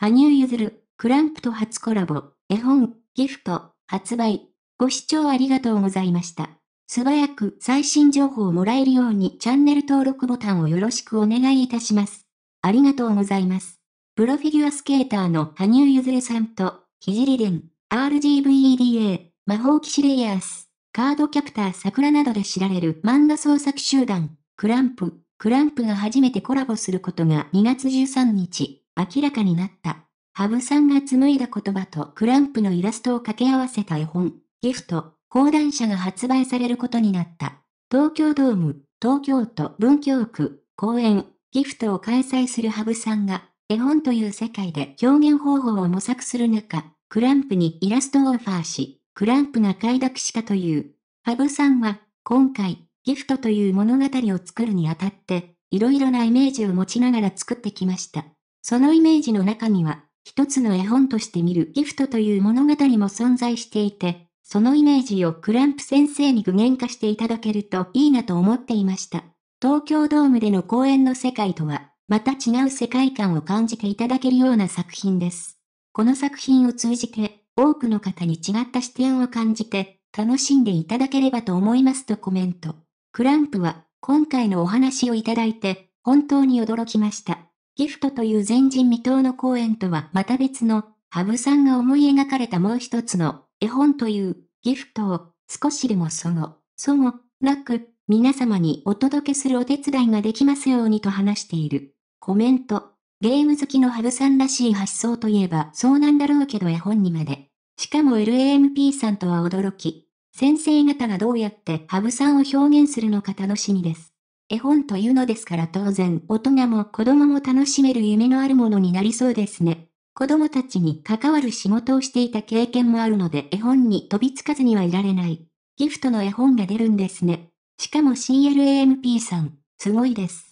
羽生結弦、クランプと初コラボ、絵本、ギフト、発売。ご視聴ありがとうございました。素早く最新情報をもらえるようにチャンネル登録ボタンをよろしくお願いいたします。ありがとうございます。プロフィギュアスケーターの羽生結弦さんと、ひじりりん、RGVEDA、魔法騎士レイヤース、カードキャプター桜などで知られる漫画創作集団、クランプ、クランプが初めてコラボすることが2月13日、明らかになった。羽生さんが紡いだ言葉とクランプのイラストを掛け合わせた絵本、ギフト、講談社が発売されることになった。東京ドーム、東京都文京区、公園、ギフトを開催する羽生さんが、絵本という世界で表現方法を模索する中、クランプにイラストをオファーし、クランプが快諾したという。羽生さんは、今回、ギフトという物語を作るにあたって、いろいろなイメージを持ちながら作ってきました。そのイメージの中には、一つの絵本として見るギフトという物語も存在していて、そのイメージをクランプ先生に具現化していただけるといいなと思っていました。東京ドームでの公演の世界とは、また違う世界観を感じていただけるような作品です。この作品を通じて、多くの方に違った視点を感じて、楽しんでいただければと思いますとコメント。クランプは、今回のお話をいただいて、本当に驚きました。ギフトという前人未到の公演とはまた別の、ハブさんが思い描かれたもう一つの、絵本という、ギフトを、少しでもその、その、なく、皆様にお届けするお手伝いができますようにと話している。コメント。ゲーム好きのハブさんらしい発想といえばそうなんだろうけど絵本にまで。しかも LAMP さんとは驚き。先生方がどうやってハブさんを表現するのか楽しみです。絵本というのですから当然大人も子供も楽しめる夢のあるものになりそうですね。子供たちに関わる仕事をしていた経験もあるので絵本に飛びつかずにはいられない。ギフトの絵本が出るんですね。しかも CLAMP さん、すごいです。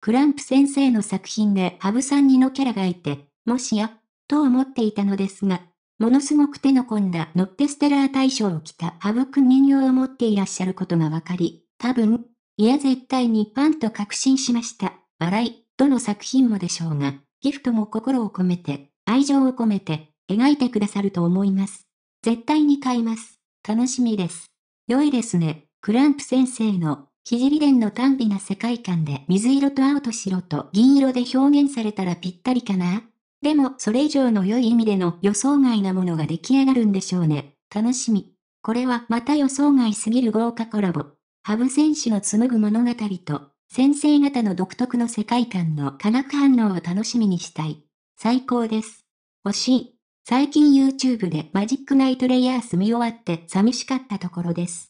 クランプ先生の作品でハブさんにのキャラがいて、もしや、と思っていたのですが、ものすごく手の込んだノッテステラー大賞を着たハブくん人形を持っていらっしゃることがわかり、多分、いや絶対にファンと確信しました。笑い、どの作品もでしょうが、ギフトも心を込めて、愛情を込めて、描いてくださると思います。絶対に買います。楽しみです。良いですね。クランプ先生の、ひじり伝の短美な世界観で水色と青と白と銀色で表現されたらぴったりかなでも、それ以上の良い意味での予想外なものが出来上がるんでしょうね。楽しみ。これはまた予想外すぎる豪華コラボ。羽生選手の紡ぐ物語と、先生方の独特の世界観の化学反応を楽しみにしたい。最高です。欲しい。最近 YouTube でマジックナイトレイヤー住み終わって寂しかったところです。